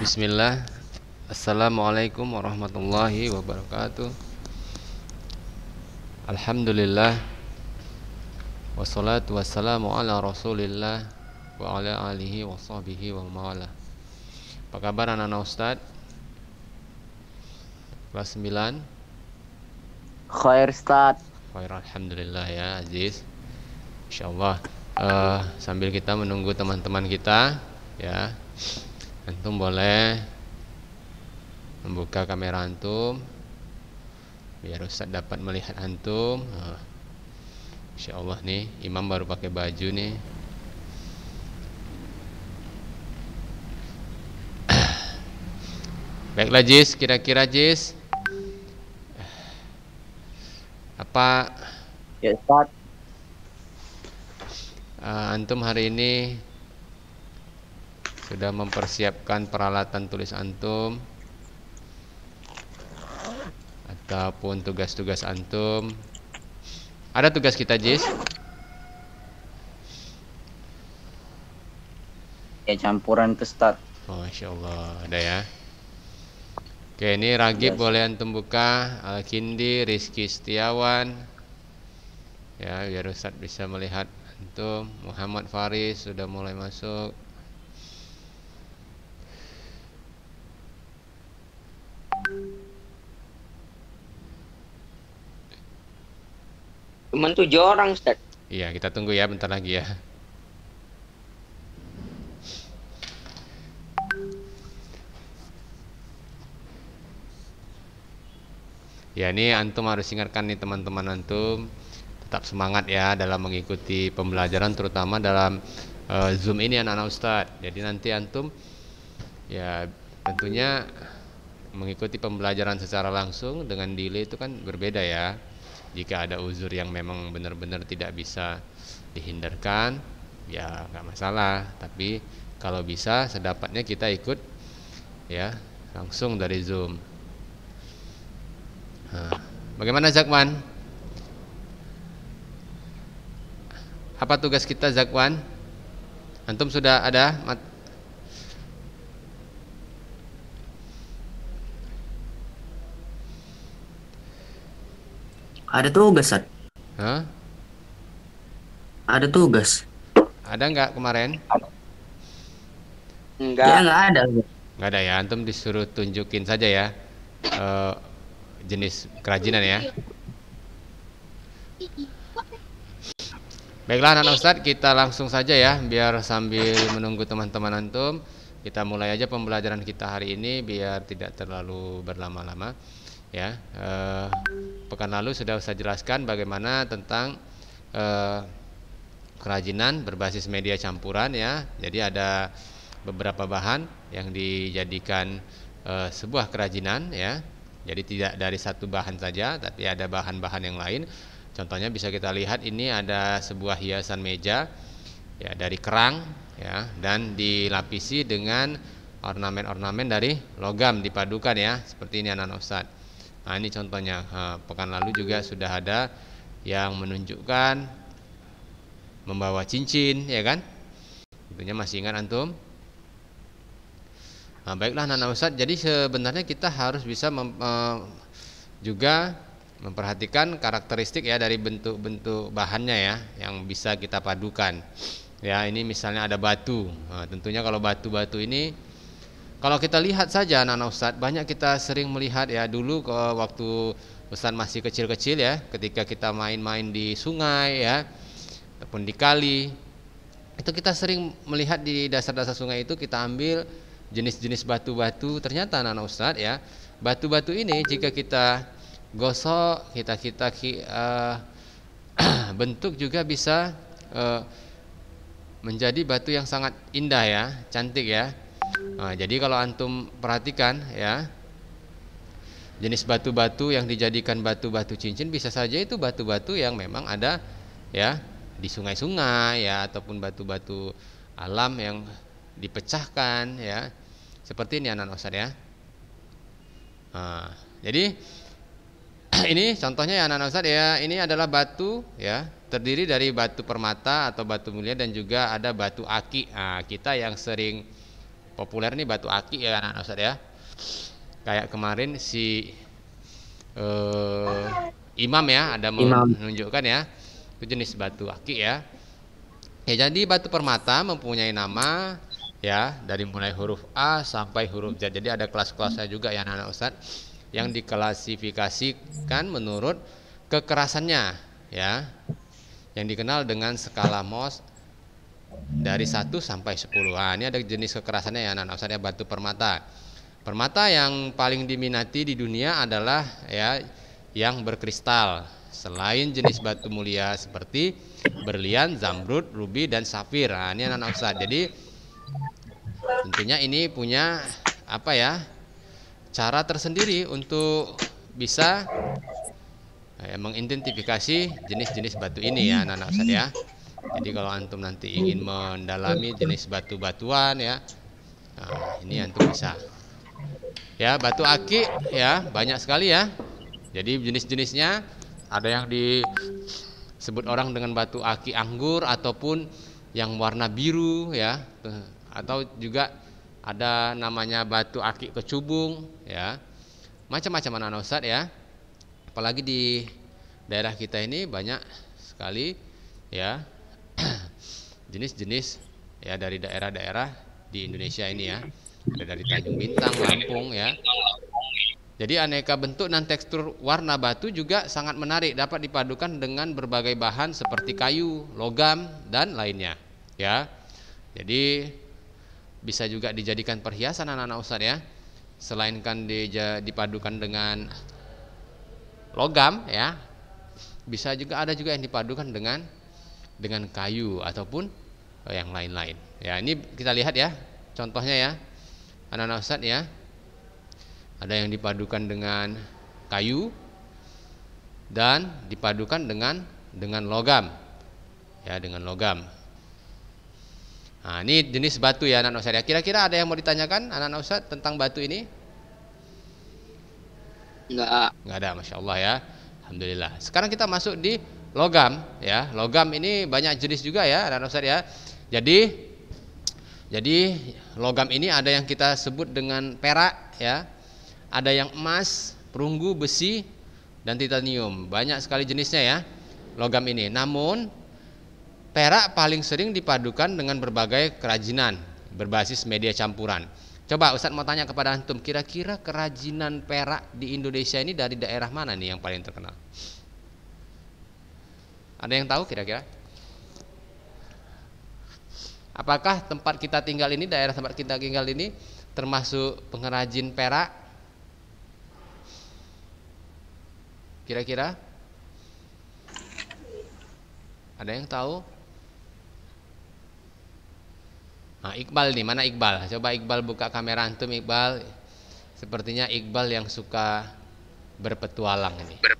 Bismillah Assalamualaikum warahmatullahi wabarakatuh Alhamdulillah Wassalatu wassalamu ala rasulillah Wa ala alihi wa sahbihi wa ma'ala Apa kabar anak-anak ustad? Kelas 9 Khair ustad. Khair Alhamdulillah ya Aziz Insyaallah uh, Sambil kita menunggu teman-teman kita Ya antum boleh membuka kamera antum biar Ustaz dapat melihat antum nah, Insya Allah nih imam baru pakai baju nih baiklah Jis kira-kira Jis apa ya Ustaz uh, antum hari ini sudah mempersiapkan peralatan tulis antum ataupun tugas-tugas antum ada tugas kita Jis ya campuran ke start oh, Masya Allah ada ya oke ini Ragib yes. boleh antum buka Alkindi, Rizky Setiawan ya biar Ustadz bisa melihat antum Muhammad Faris sudah mulai masuk cuma tujuh orang, Ustaz. Iya, kita tunggu ya bentar lagi ya. Ya ini antum harus ingatkan nih teman-teman antum tetap semangat ya dalam mengikuti pembelajaran terutama dalam uh, Zoom ini anak-anak Ustad. Jadi nanti antum ya tentunya mengikuti pembelajaran secara langsung dengan delay itu kan berbeda ya jika ada uzur yang memang benar-benar tidak bisa dihindarkan ya nggak masalah tapi kalau bisa sedapatnya kita ikut ya langsung dari zoom nah, bagaimana Zakwan apa tugas kita Zakwan antum sudah ada Ada tugas, Sat. Hah? Ada tugas. Ada nggak kemarin? Enggak. Ya, nggak ada. Nggak ada ya. Antum disuruh tunjukin saja ya. Uh, jenis kerajinan ya. Baiklah anak Ustadz, kita langsung saja ya biar sambil menunggu teman-teman antum kita mulai aja pembelajaran kita hari ini biar tidak terlalu berlama-lama ya eh, pekan lalu sudah saya jelaskan bagaimana tentang eh, kerajinan berbasis media campuran ya jadi ada beberapa bahan yang dijadikan eh, sebuah kerajinan ya jadi tidak dari satu bahan saja tapi ada bahan-bahan yang lain contohnya bisa kita lihat ini ada sebuah hiasan meja ya dari kerang ya dan dilapisi dengan ornamen-ornamen dari logam dipadukan ya seperti ini anak Ustadz Nah, ini contohnya. pekan lalu juga sudah ada yang menunjukkan membawa cincin, ya kan? Tentunya masih ingat antum? Nah, baiklah Nana Ustadz, jadi sebenarnya kita harus bisa mem, eh, juga memperhatikan karakteristik ya dari bentuk-bentuk bahannya ya yang bisa kita padukan. Ya, ini misalnya ada batu. Nah, tentunya kalau batu-batu ini kalau kita lihat saja anak Ustadz, banyak kita sering melihat ya dulu ke waktu Ustadz masih kecil-kecil ya, ketika kita main-main di sungai ya, ataupun di kali, itu kita sering melihat di dasar-dasar sungai itu kita ambil jenis-jenis batu-batu. Ternyata anak Ustadz ya, batu-batu ini jika kita gosok, kita kita uh, eh, bentuk juga bisa uh, menjadi batu yang sangat indah ya, cantik ya Nah, jadi kalau antum perhatikan ya jenis batu-batu yang dijadikan batu-batu cincin bisa saja itu batu-batu yang memang ada ya di sungai-sungai ya ataupun batu-batu alam yang dipecahkan ya seperti ini anak Ustaz ya. Nah, jadi ini contohnya ya anak Ustaz ya ini adalah batu ya terdiri dari batu permata atau batu mulia dan juga ada batu aki. Nah, kita yang sering populer nih batu akik ya anak-anak Ustaz ya. Kayak kemarin si eh, imam ya ada menunjukkan ya itu jenis batu akik ya. Ya jadi batu permata mempunyai nama ya dari mulai huruf A sampai huruf Z. Jadi ada kelas-kelasnya juga ya anak-anak Ustaz yang diklasifikasikan menurut kekerasannya ya yang dikenal dengan skala MOS, dari 1 sampai 10. Nah, ini ada jenis kekerasannya ya, anak saya batu permata. Permata yang paling diminati di dunia adalah ya yang berkristal. Selain jenis batu mulia seperti berlian, zamrud, rubi dan safir. Nah, ini anak anak saya. Jadi tentunya ini punya apa ya? cara tersendiri untuk bisa ya, mengidentifikasi jenis-jenis batu ini ya anak-anak saya. Jadi kalau antum nanti ingin hmm. mendalami jenis batu-batuan ya, nah, ini antum bisa. Ya batu akik ya banyak sekali ya. Jadi jenis-jenisnya ada yang disebut orang dengan batu akik anggur ataupun yang warna biru ya atau juga ada namanya batu akik kecubung ya macam-macam anak, anak ya apalagi di daerah kita ini banyak sekali ya jenis-jenis ya dari daerah-daerah di Indonesia ini ya. Ada dari Tanjung Bintang, Lampung ya. Jadi aneka bentuk dan tekstur warna batu juga sangat menarik dapat dipadukan dengan berbagai bahan seperti kayu, logam dan lainnya ya. Jadi bisa juga dijadikan perhiasan anak-anak Ustaz ya. Selain kan dipadukan dengan logam ya, bisa juga ada juga yang dipadukan dengan dengan kayu ataupun eh, yang lain-lain. Ya, ini kita lihat ya contohnya ya. Anak-anak Ustaz ya. Ada yang dipadukan dengan kayu dan dipadukan dengan dengan logam. Ya, dengan logam. Nah, ini jenis batu ya anak-anak Ustaz ya. Kira-kira ada yang mau ditanyakan anak-anak Ustaz tentang batu ini? Enggak. Enggak ada, Masya Allah ya. Alhamdulillah. Sekarang kita masuk di logam ya. Logam ini banyak jenis juga ya, Ranusar ya. Jadi jadi logam ini ada yang kita sebut dengan perak ya. Ada yang emas, perunggu, besi dan titanium. Banyak sekali jenisnya ya logam ini. Namun perak paling sering dipadukan dengan berbagai kerajinan berbasis media campuran. Coba Ustadz mau tanya kepada antum, kira-kira kerajinan perak di Indonesia ini dari daerah mana nih yang paling terkenal? Ada yang tahu kira-kira? Apakah tempat kita tinggal ini, daerah tempat kita tinggal ini termasuk pengrajin perak? Kira-kira? Ada yang tahu? Nah, Iqbal nih, mana Iqbal? Coba Iqbal buka kamera antum Iqbal. Sepertinya Iqbal yang suka berpetualang ini. Ber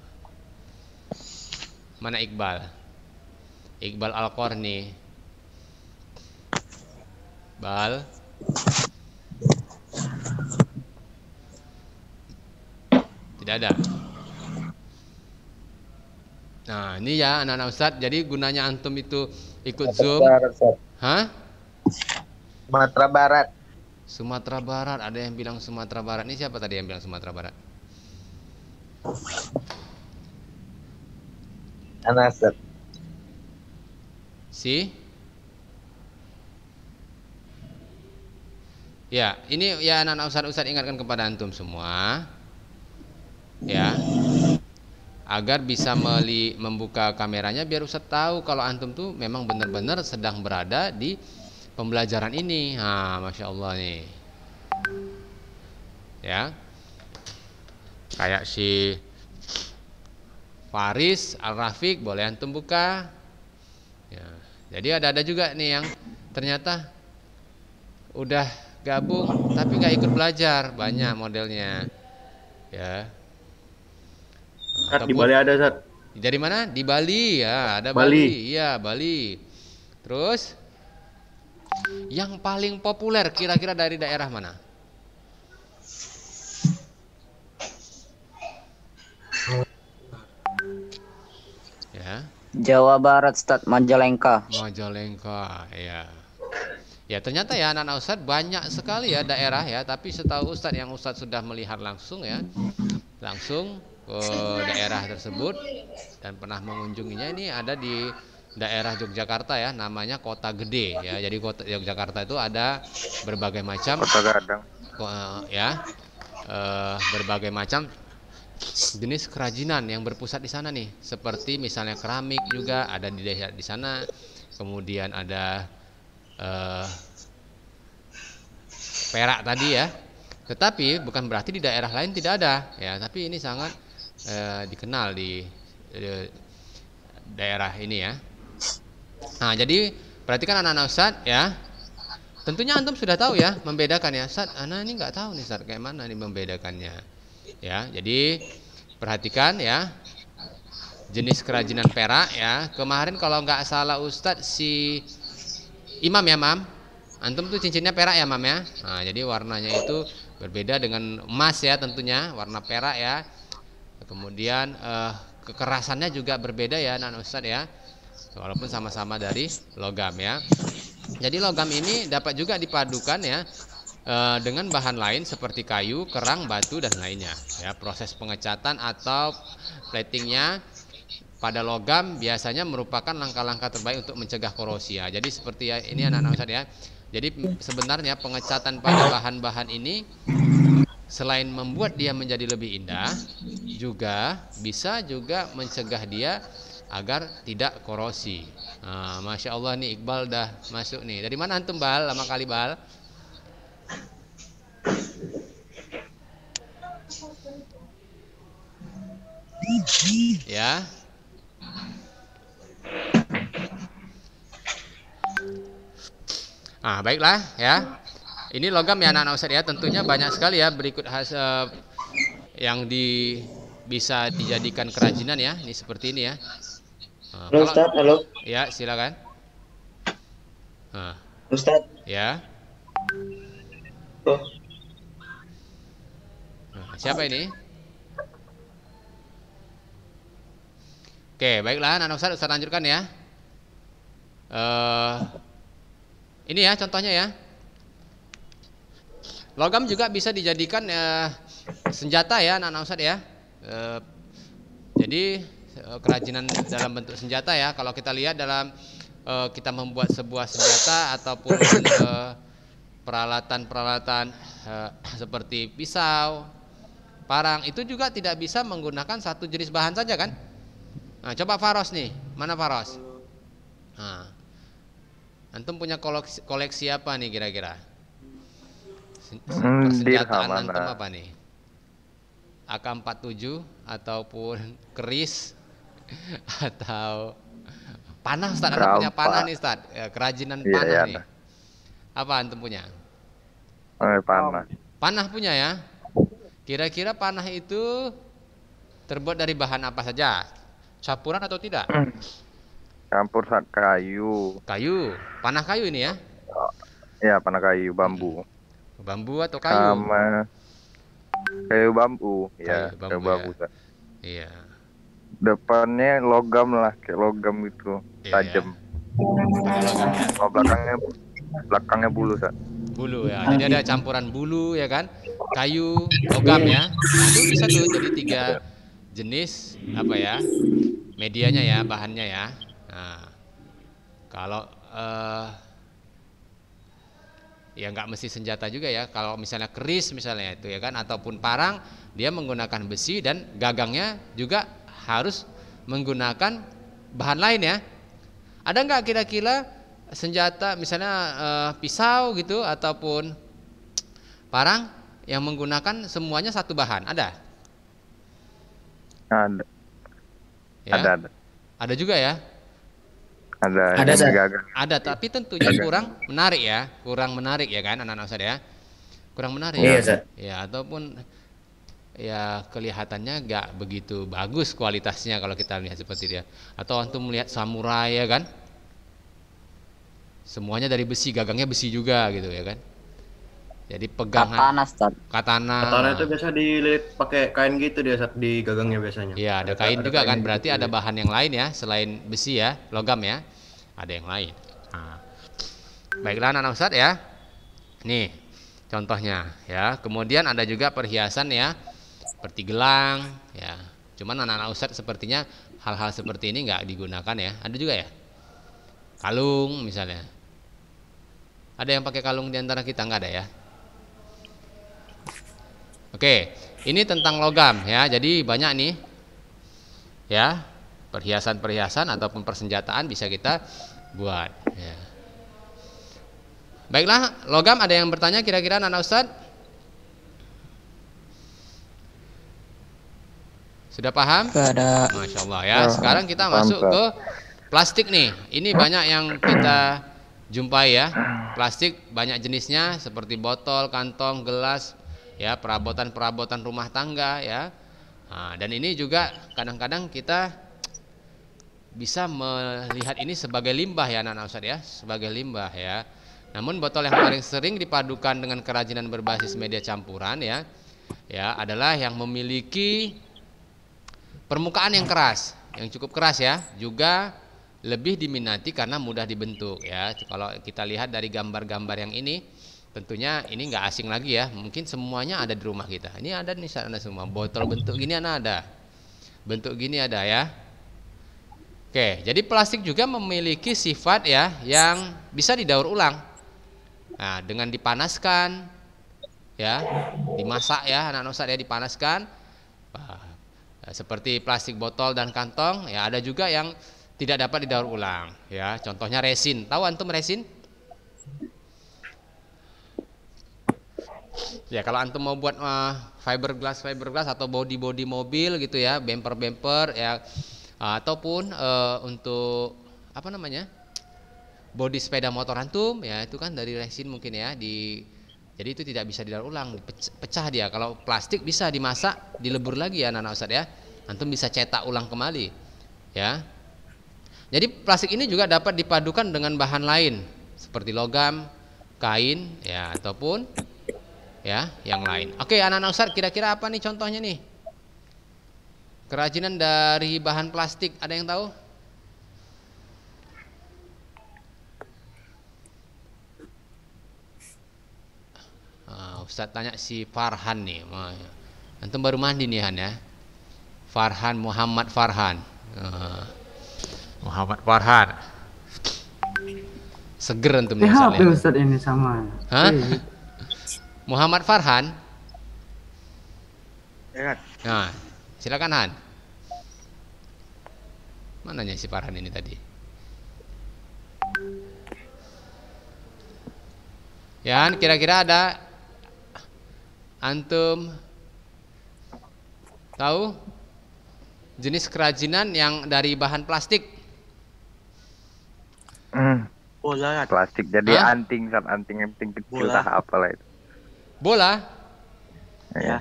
Mana Iqbal? Iqbal Al-Qarni. Bal. Tidak ada. Nah, ini ya anak-anak ustadz, Jadi gunanya antum itu ikut Zoom. Barat, Hah? Sumatera Barat. Sumatera Barat, ada yang bilang Sumatera Barat. Ini siapa tadi yang bilang Sumatera Barat? Anasir. Si? Ya, ini ya anak-anak ustaz-ustaz ingatkan kepada antum semua. Ya. Agar bisa meli, membuka kameranya biar ustaz tahu kalau antum tuh memang benar-benar sedang berada di pembelajaran ini. Ha, Masya Allah nih. Ya. Kayak si Faris, Al-Rafiq boleh antum buka. Ya. Jadi ada-ada juga nih yang ternyata udah gabung tapi nggak ikut belajar banyak modelnya ya Ataupun, di Bali ada Sat. dari mana di Bali ya ada Bali, Bali. Iya, Bali terus yang paling populer kira-kira dari daerah mana Jawa Barat Stad Majalengka. Majalengka, ya. Ya ternyata ya anak-anak Ustadz banyak sekali ya daerah ya, tapi setahu Ustadz yang Ustadz sudah melihat langsung ya, langsung ke daerah tersebut dan pernah mengunjunginya ini ada di daerah Yogyakarta ya, namanya Kota Gede ya. Jadi Kota Yogyakarta itu ada berbagai macam Kota Gadang. Eh, ya. Eh, berbagai macam jenis kerajinan yang berpusat di sana nih seperti misalnya keramik juga ada di daerah di sana kemudian ada eh, perak tadi ya tetapi bukan berarti di daerah lain tidak ada ya tapi ini sangat eh, dikenal di eh, daerah ini ya nah jadi perhatikan anak-anak Ustaz ya tentunya antum sudah tahu ya membedakan ya Ustaz anak ini nggak tahu nih Ustaz kayak mana nih membedakannya Ya, jadi perhatikan ya jenis kerajinan perak ya. Kemarin kalau nggak salah Ustadz si Imam ya, Mam. Antum tuh cincinnya perak ya, Mam ya. Nah, jadi warnanya itu berbeda dengan emas ya tentunya, warna perak ya. Kemudian eh, kekerasannya juga berbeda ya, Nan Ustad ya. Walaupun sama-sama dari logam ya. Jadi logam ini dapat juga dipadukan ya Eh, dengan bahan lain seperti kayu, kerang, batu dan lainnya. Ya, proses pengecatan atau platingnya pada logam biasanya merupakan langkah-langkah terbaik untuk mencegah korosi ya. Jadi seperti ya ini anak-anak Ustaz ya. Jadi sebenarnya pengecatan pada bahan-bahan ini selain membuat dia menjadi lebih indah, juga bisa juga mencegah dia agar tidak korosi. Nah, Masya Allah nih Iqbal dah masuk nih. Dari mana antum bal? Lama kali bal? Ya. Nah, baiklah ya. Ini logam ya anak-anak Ustaz ya, tentunya banyak sekali ya berikut hasil eh, yang di bisa dijadikan kerajinan ya. Ini seperti ini ya. Nah, halo Ustaz, halo. Ya, silakan. Nah. Ustaz. Ya. Oh. Nah, siapa ini? Oke, baiklah anak Ustaz, Ustaz lanjutkan ya. Uh, ini ya contohnya ya. Logam juga bisa dijadikan uh, senjata ya anak-anak Ustaz ya. Uh, jadi uh, kerajinan dalam bentuk senjata ya. Kalau kita lihat dalam uh, kita membuat sebuah senjata ataupun peralatan-peralatan uh, seperti pisau, parang itu juga tidak bisa menggunakan satu jenis bahan saja kan? Nah, coba Faros nih, mana Faros? Nah, antum punya koleksi, koleksi apa nih kira-kira? Persenjataan antum apa nih? AK47 ataupun keris atau panah Ustaz, antum punya panah nih Ustaz, ya, kerajinan iya, panah iya, nih. Apa antum punya? Eh, panah. Panah punya ya? Kira-kira panah itu terbuat dari bahan apa saja? Campuran atau tidak? Hmm. Campur kayu. Kayu, panah kayu ini ya? Ya, panah kayu, bambu. Bambu atau kayu? Sama kayu bambu, ya, kayu, ya, bambu, kayu bambu. Ya. Iya. Depannya logam lah, kayak logam gitu, iya. tajam. Oh, belakangnya belakangnya bulu, Sa. Bulu ya. Jadi ada campuran bulu ya kan? Kayu, logam ya. Itu bisa tuh jadi tiga iya jenis apa ya medianya ya bahannya ya. Nah, kalau eh, ya nggak mesti senjata juga ya. Kalau misalnya keris misalnya itu ya kan ataupun parang dia menggunakan besi dan gagangnya juga harus menggunakan bahan lain ya. Ada nggak kira-kira senjata misalnya eh, pisau gitu ataupun parang yang menggunakan semuanya satu bahan? Ada? Ada. Ya? Ada, ada. Ada juga ya? Ada. Ada, ada. juga ada tapi tentunya ada. kurang menarik ya, kurang menarik ya kan anak-anak saya, ya. Kurang menarik. Iya, ya. ya ataupun ya kelihatannya nggak begitu bagus kualitasnya kalau kita lihat seperti dia. Atau untuk melihat samurai ya kan? Semuanya dari besi, gagangnya besi juga gitu ya kan? Jadi pegangan katana, Stad. Katana. Katana itu biasa dililit pakai kain gitu dia saat di gagangnya biasanya. Iya, ada, ada kain ada juga kain kan. Berarti gitu. ada bahan yang lain ya selain besi ya, logam ya. Ada yang lain. Nah. Baiklah anak-anak Ustaz ya. Nih, contohnya ya. Kemudian ada juga perhiasan ya seperti gelang ya. Cuman anak-anak Ustaz sepertinya hal-hal seperti ini nggak digunakan ya. Ada juga ya? Kalung misalnya. Ada yang pakai kalung di antara kita nggak ada ya? Oke, ini tentang logam ya. Jadi banyak nih ya perhiasan-perhiasan ataupun persenjataan bisa kita buat. Ya. Baiklah, logam ada yang bertanya kira-kira Nana Ustad? Sudah paham? Ada. Masya Allah ya. Sekarang kita paham, masuk ke plastik nih. Ini banyak yang kita jumpai ya. Plastik banyak jenisnya seperti botol, kantong, gelas, ya perabotan-perabotan rumah tangga ya nah, dan ini juga kadang-kadang kita bisa melihat ini sebagai limbah ya anak-anak Ustaz ya sebagai limbah ya namun botol yang paling sering dipadukan dengan kerajinan berbasis media campuran ya ya adalah yang memiliki permukaan yang keras yang cukup keras ya juga lebih diminati karena mudah dibentuk ya kalau kita lihat dari gambar-gambar yang ini tentunya ini nggak asing lagi ya mungkin semuanya ada di rumah kita ini ada nih sana semua botol bentuk gini ada bentuk gini ada ya oke jadi plastik juga memiliki sifat ya yang bisa didaur ulang nah dengan dipanaskan ya dimasak ya anak-anak ya dipanaskan seperti plastik botol dan kantong ya ada juga yang tidak dapat didaur ulang ya contohnya resin tahu antum resin Ya kalau antum mau buat uh, fiberglass fiberglass atau body body mobil gitu ya, bumper bumper ya ataupun uh, untuk apa namanya body sepeda motor antum ya itu kan dari resin mungkin ya di jadi itu tidak bisa didaur ulang, pecah dia. Kalau plastik bisa dimasak, dilebur lagi ya anak-anak ustad ya. Antum bisa cetak ulang kembali. Ya. Jadi plastik ini juga dapat dipadukan dengan bahan lain seperti logam, kain ya ataupun ya yang lain. Oke anak-anak Ustadz kira-kira apa nih contohnya nih? Kerajinan dari bahan plastik ada yang tahu? Nah, Ustadz tanya si Farhan nih, antum baru mandi nih Han ya? Farhan Muhammad Farhan. Ah. Muhammad Farhan. Seger antum Ya, ini sama. Hah? Eh, Muhammad Farhan. Ingat. Ya, kan? Nah, silakan Han. Mananya si Farhan ini tadi? Ya, kira-kira ada antum tahu jenis kerajinan yang dari bahan plastik? Hmm. Bola. Plastik jadi Hah? anting, anting anting kecil, apa lah itu. Bola? Ya.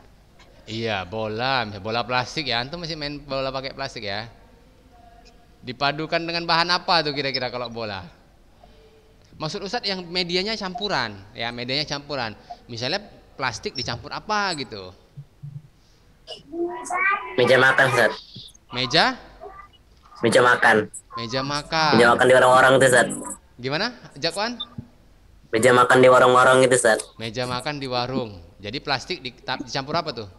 Iya, bola, bola plastik ya. Antum masih main bola pakai plastik ya? Dipadukan dengan bahan apa tuh kira-kira kalau bola? Maksud Ustadz yang medianya campuran, ya medianya campuran. Misalnya plastik dicampur apa gitu? Meja makan, Ustaz. Meja? Meja makan. Meja makan. Meja makan di orang-orang tuh, Ustaz. Gimana, Jakwan? Meja makan di warung-warung itu, Ustaz. Meja makan di warung. Jadi plastik di, dicampur apa tuh?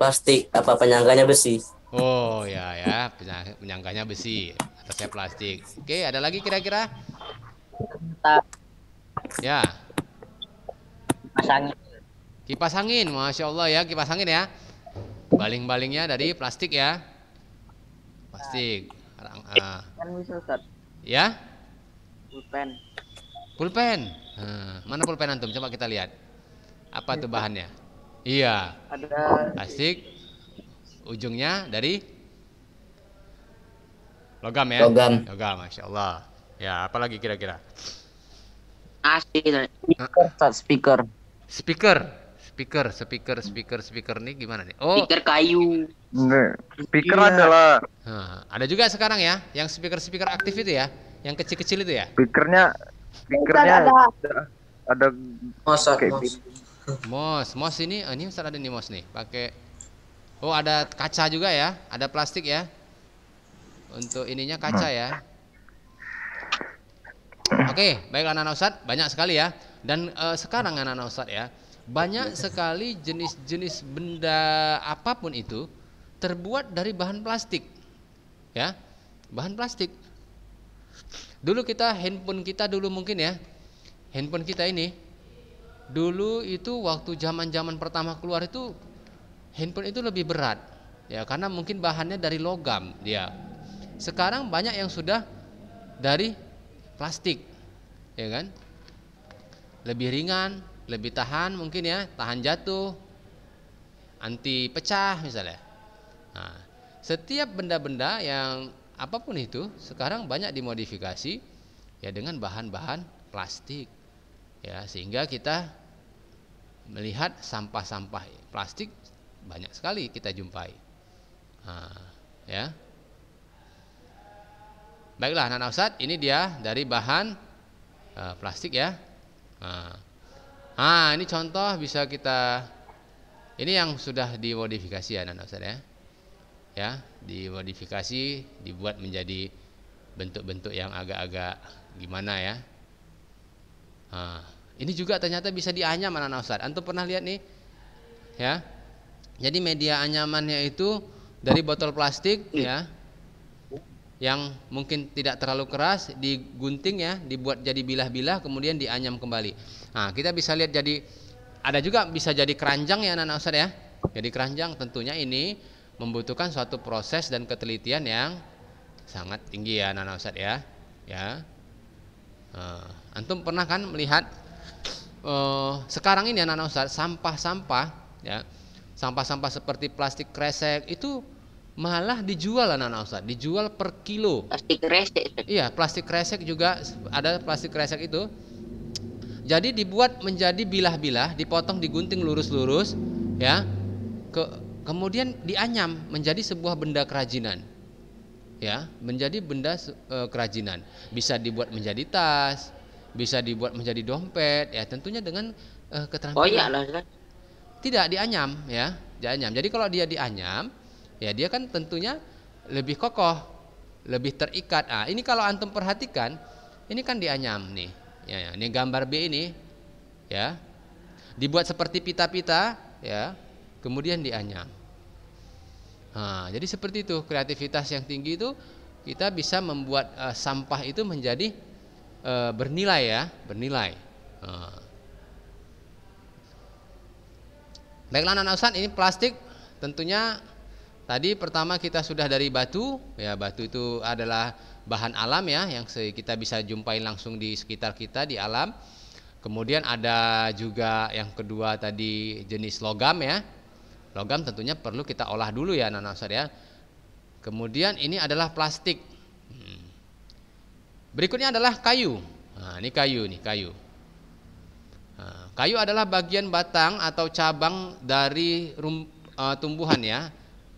Plastik, apa penyangganya besi. Oh ya ya, penyangganya besi, atasnya plastik. Oke, ada lagi kira-kira? Ya. Pasangin. angin. Kipas angin, masya Allah ya, kipas angin ya. Baling-balingnya dari plastik ya. Plastik. Ah. Ya? Pulpen. Pulpen. Mana pulpen antum? Coba kita lihat. Apa tuh bahannya? Iya. Ada plastik. Ujungnya dari logam ya. Logam. Logam, masya Allah. Ya, apalagi kira-kira? Asli. Speaker, speaker. Speaker, speaker, speaker, speaker, speaker nih gimana nih? Oh. Speaker kayu. Speaker yeah. adalah. Ada juga sekarang ya, yang speaker-speaker aktif itu ya, yang kecil-kecil itu ya. Speakernya Speakernya ada ada mos mos mos ini oh, ini Ustaz ada nih mos nih pakai oh ada kaca juga ya ada plastik ya untuk ininya kaca hmm. ya oke okay, baik anak-anak Ustaz banyak sekali ya dan uh, sekarang anak-anak Ustaz ya banyak sekali jenis-jenis benda apapun itu terbuat dari bahan plastik ya bahan plastik Dulu kita handphone kita dulu mungkin ya. Handphone kita ini dulu itu waktu zaman-zaman pertama keluar itu handphone itu lebih berat. Ya, karena mungkin bahannya dari logam dia. Ya. Sekarang banyak yang sudah dari plastik. Ya kan? Lebih ringan, lebih tahan mungkin ya, tahan jatuh, anti pecah misalnya. Nah, setiap benda-benda yang apapun itu sekarang banyak dimodifikasi ya dengan bahan-bahan plastik ya sehingga kita melihat sampah-sampah plastik banyak sekali kita jumpai nah, ya baiklah anak-anak ini dia dari bahan uh, plastik ya nah. nah ini contoh bisa kita ini yang sudah dimodifikasi ya anak-anak ya ya dimodifikasi dibuat menjadi bentuk-bentuk yang agak-agak gimana ya nah, ini juga ternyata bisa dianyam anak-anak antum pernah lihat nih ya jadi media anyamannya itu dari botol plastik iya. ya yang mungkin tidak terlalu keras digunting ya dibuat jadi bilah-bilah kemudian dianyam kembali nah kita bisa lihat jadi ada juga bisa jadi keranjang ya anak-anak ya jadi keranjang tentunya ini membutuhkan suatu proses dan ketelitian yang sangat tinggi ya anak-anak ya. Ya. Eh, antum pernah kan melihat uh, sekarang ini ya, anak-anak Ustaz sampah-sampah ya. Sampah-sampah seperti plastik kresek itu malah dijual anak-anak Ustaz, dijual per kilo. Plastik kresek. Iya, plastik kresek juga ada plastik kresek itu. Jadi dibuat menjadi bilah-bilah, dipotong digunting lurus-lurus ya. Ke kemudian dianyam menjadi sebuah benda kerajinan ya menjadi benda e, kerajinan bisa dibuat menjadi tas bisa dibuat menjadi dompet ya tentunya dengan e, keterampilan oh, iyalah. Kan? tidak dianyam ya dianyam jadi kalau dia dianyam ya dia kan tentunya lebih kokoh lebih terikat ah ini kalau antum perhatikan ini kan dianyam nih ya, ya. ini gambar B ini ya dibuat seperti pita-pita ya kemudian dianyam. Nah, jadi seperti itu kreativitas yang tinggi itu kita bisa membuat uh, sampah itu menjadi uh, bernilai ya bernilai. Nah. Baiklah anak Ustaz, ini plastik tentunya tadi pertama kita sudah dari batu, ya batu itu adalah bahan alam ya yang kita bisa jumpai langsung di sekitar kita di alam. Kemudian ada juga yang kedua tadi jenis logam ya. Logam tentunya perlu kita olah dulu ya anak-anak ya. Kemudian ini adalah plastik. Hmm. Berikutnya adalah kayu. Nah, ini kayu nih, kayu. Nah, kayu adalah bagian batang atau cabang dari rum, uh, tumbuhan ya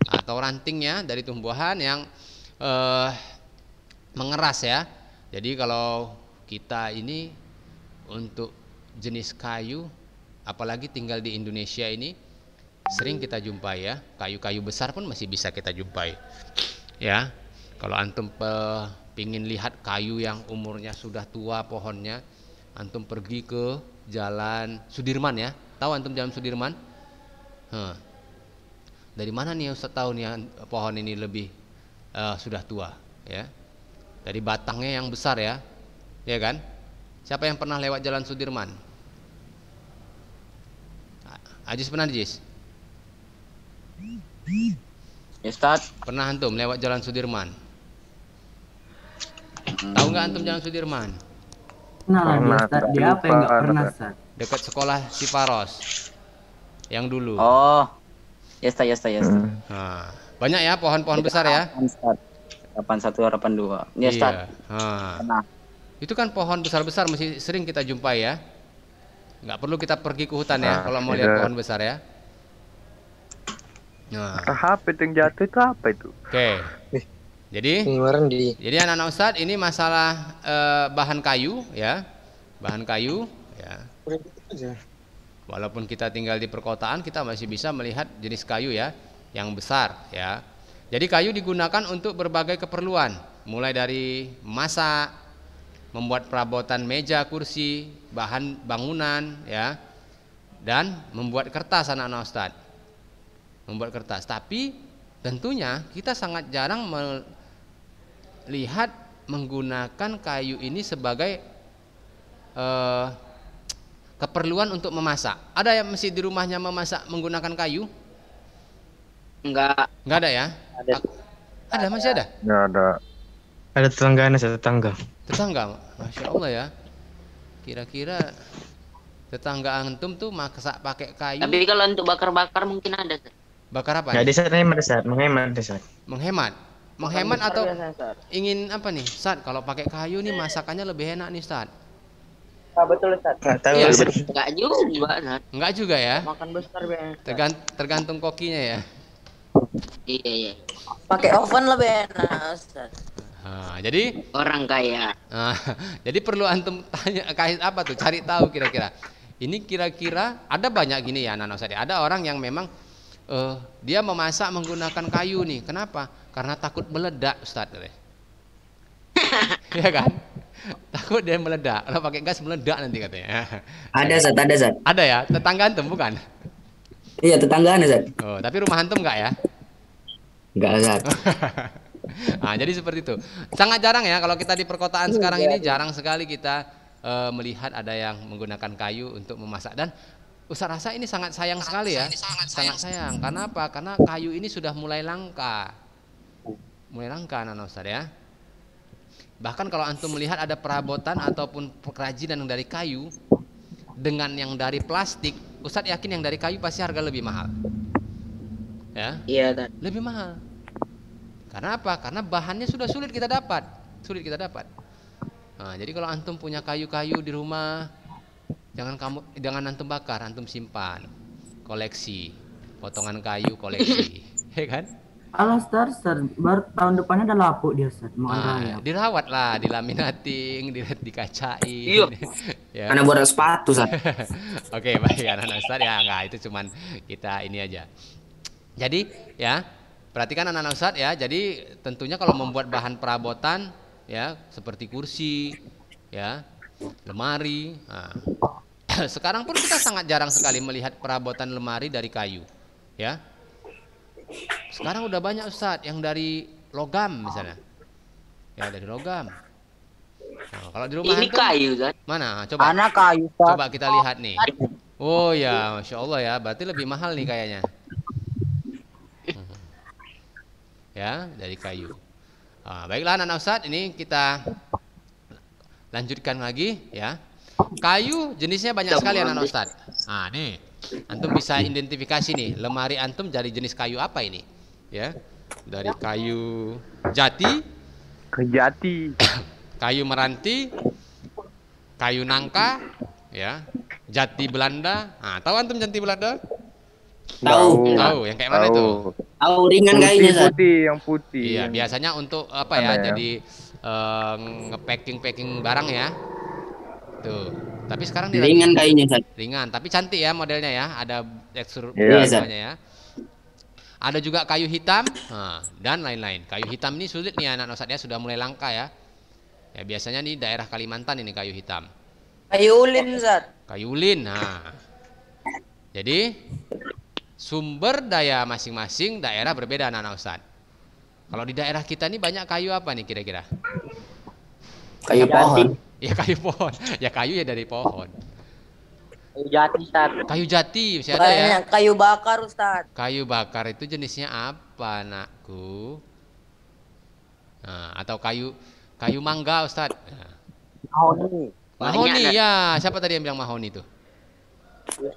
atau rantingnya dari tumbuhan yang uh, mengeras ya. Jadi kalau kita ini untuk jenis kayu apalagi tinggal di Indonesia ini sering kita jumpai ya. Kayu-kayu besar pun masih bisa kita jumpai. Ya. Kalau antum pingin lihat kayu yang umurnya sudah tua pohonnya, antum pergi ke Jalan Sudirman ya. Tahu antum Jalan Sudirman? Huh. Dari mana nih Ustaz tahu nih pohon ini lebih uh, sudah tua ya? Dari batangnya yang besar ya. Ya kan? Siapa yang pernah lewat Jalan Sudirman? Ajis pernah Ajis? Ya, Ustaz. Pernah antum lewat Jalan Sudirman? Hmm. Tahu nggak antum Jalan Sudirman? Nah, pernah, Ustaz. Di apa yang nggak pernah, Ustaz? Dekat sekolah Siparos. Yang dulu. Oh. Ya, Ustaz, ya, Ustaz, ya, Ustaz. Nah, banyak ya pohon-pohon besar ya? Harapan 81 Ya, Ustaz. Iya. Nah. Itu kan pohon besar-besar masih sering kita jumpai ya. Nggak perlu kita pergi ke hutan ya, nah, ya kalau mau lihat pohon besar ya. Ya. Nah. HP yang jatuh itu apa itu? Oke. Okay. Eh, jadi di. Jadi anak-anak ustadz ini masalah eh, bahan kayu ya. Bahan kayu ya. Walaupun kita tinggal di perkotaan kita masih bisa melihat jenis kayu ya yang besar ya. Jadi kayu digunakan untuk berbagai keperluan, mulai dari masa membuat perabotan meja, kursi, bahan bangunan ya. Dan membuat kertas anak-anak ustadz membuat kertas. Tapi tentunya kita sangat jarang melihat menggunakan kayu ini sebagai eh, keperluan untuk memasak. Ada yang masih di rumahnya memasak menggunakan kayu? Enggak. Enggak ada ya? Ada. Ada masih ada? Enggak ada. Ada tetangga saya tetangga. Tetangga, masya Allah ya. Kira-kira tetangga antum tuh masak pakai kayu. Tapi kalau untuk bakar-bakar mungkin ada. Bakar apa? Nggak desain, tapi meresap, menghemat desa. Menghemat. Menghemat atau ingin apa nih, saat Kalau pakai kayu nih masakannya lebih enak nih, saat Nah, betul Ustaz. Enggak Ya, juga, Nat. Enggak juga ya? Makan besar biasanya. Tergant tergantung kokinya ya. Iya, iya. Pakai oven lebih enak, Ustaz. Nah, jadi orang kaya. Nah, jadi perlu antum tanya kait apa tuh, cari tahu kira-kira. Ini kira-kira ada banyak gini ya Nana saya. Ada orang yang memang uh, dia memasak menggunakan kayu nih. Kenapa? Karena takut meledak, Ustaz. Iya kan? Takut dia meledak. Kalau pakai gas meledak nanti katanya. Ada Zat, ada Zat. Ada ya? Tetangga antum bukan? Iya, tetangga antum Oh, tapi rumah antum enggak ya? Enggak Zat. nah, jadi seperti itu. Sangat jarang ya kalau kita di perkotaan sekarang ini jarang sekali kita eh, melihat ada yang menggunakan kayu untuk memasak dan Ustaz rasa ini sangat sayang sekali ya. Sangat sayang. sangat sayang. Karena apa? Karena kayu ini sudah mulai langka. Mulai langka anak Ustaz ya. Bahkan kalau antum melihat ada perabotan ataupun kerajinan yang dari kayu dengan yang dari plastik, Ustaz yakin yang dari kayu pasti harga lebih mahal. Ya. Iya, dan. Lebih mahal. Karena apa? Karena bahannya sudah sulit kita dapat. Sulit kita dapat. Nah, jadi kalau antum punya kayu-kayu di rumah, jangan kamu jangan antum bakar antum simpan koleksi potongan kayu koleksi ya kan Alastair, star baru tahun depannya udah lapu dia star Mau nah, dirawat lah dilaminating di, dikacain iya ya. karena buat sepatu saat oke baik anak-anak star ya enggak itu cuman kita ini aja jadi ya perhatikan anak-anak saat ya jadi tentunya kalau membuat bahan perabotan ya seperti kursi ya lemari nah, sekarang pun kita sangat jarang sekali melihat perabotan lemari dari kayu. Ya. Sekarang udah banyak Ustadz yang dari logam misalnya. Ya dari logam. Nah, kalau di rumah ini kayu kan? Mana? Ah, coba. Anak kayu. Coba kita lihat nih. Oh ya, masya Allah ya. Berarti lebih mahal nih kayaknya. Hmm. Ya dari kayu. Nah, baiklah anak-anak Ustadz, ini kita lanjutkan lagi ya. Kayu jenisnya banyak sekali anak Ustaz. Nah, nih. Antum bisa identifikasi nih, lemari antum dari jenis kayu apa ini? Ya. Dari kayu jati, jati, kayu meranti, kayu nangka, ya. Jati Belanda. Ah, tahu antum jati Belanda? Tahu. Tahu, yang kayak mana itu? Tahu ringan kayaknya, Putih, putih yang putih. Iya, biasanya untuk apa ya? ya. Jadi eh, ngepacking-packing barang ya Tuh. Gitu. Tapi sekarang dia ringan kayaknya Zat. Ringan, tapi cantik ya modelnya ya. Ada tekstur yeah. ya. Ada juga kayu hitam nah, dan lain-lain. Kayu hitam ini sulit nih anak Nosat ya, sudah mulai langka ya. Ya biasanya di daerah Kalimantan ini kayu hitam. Kayu ulin, Zat. Kayu ulin. Nah. Jadi sumber daya masing-masing daerah berbeda anak-anak Kalau di daerah kita ini banyak kayu apa nih kira-kira? Kayu pohon. Ya kayu pohon. Ya kayu ya dari pohon. Kayu jati, Ustaz. Kayu jati masih ada ya. Kayu bakar, Ustaz. Kayu bakar itu jenisnya apa, anakku? Nah, atau kayu kayu mangga, Ustaz. Mahoni. Mahoni ya, siapa tadi yang bilang mahoni itu?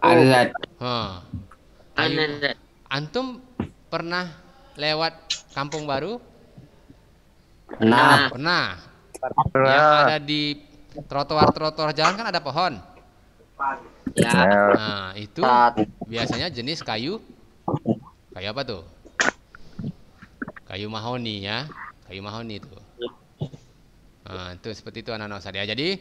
Alat. Antum pernah lewat Kampung Baru? Pernah. Pernah. pernah. Yang ada di trotoar trotoar jalan kan ada pohon. Ya. Nah itu biasanya jenis kayu kayu apa tuh? Kayu mahoni ya, kayu mahoni itu. Nah, itu seperti itu anak-anak saya. Jadi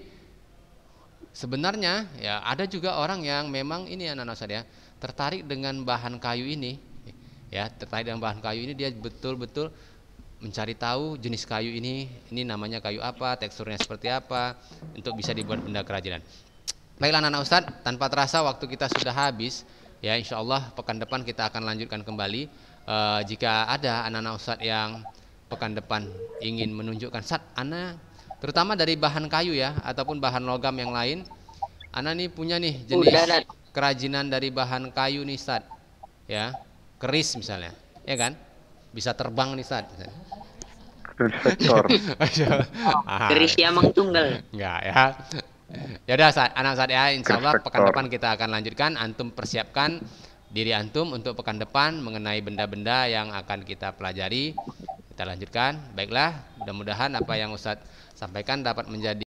sebenarnya ya ada juga orang yang memang ini anak-anak saya tertarik dengan bahan kayu ini, ya tertarik dengan bahan kayu ini dia betul-betul mencari tahu jenis kayu ini, ini namanya kayu apa, teksturnya seperti apa, untuk bisa dibuat benda kerajinan. Baiklah anak-anak Ustaz, tanpa terasa waktu kita sudah habis, ya insya Allah pekan depan kita akan lanjutkan kembali. E, jika ada anak-anak Ustaz yang pekan depan ingin menunjukkan, Sat, Ana, terutama dari bahan kayu ya, ataupun bahan logam yang lain, Ana ini punya nih jenis Udah, kerajinan dari bahan kayu nih Ustaz, ya, keris misalnya, ya kan? Bisa terbang nih saat. Nulis vektor. ah. Tunggal. Enggak ya. Ya udah anak saat ya insya pekan depan kita akan lanjutkan antum persiapkan diri antum untuk pekan depan mengenai benda-benda yang akan kita pelajari kita lanjutkan baiklah mudah-mudahan apa yang Ustadz sampaikan dapat menjadi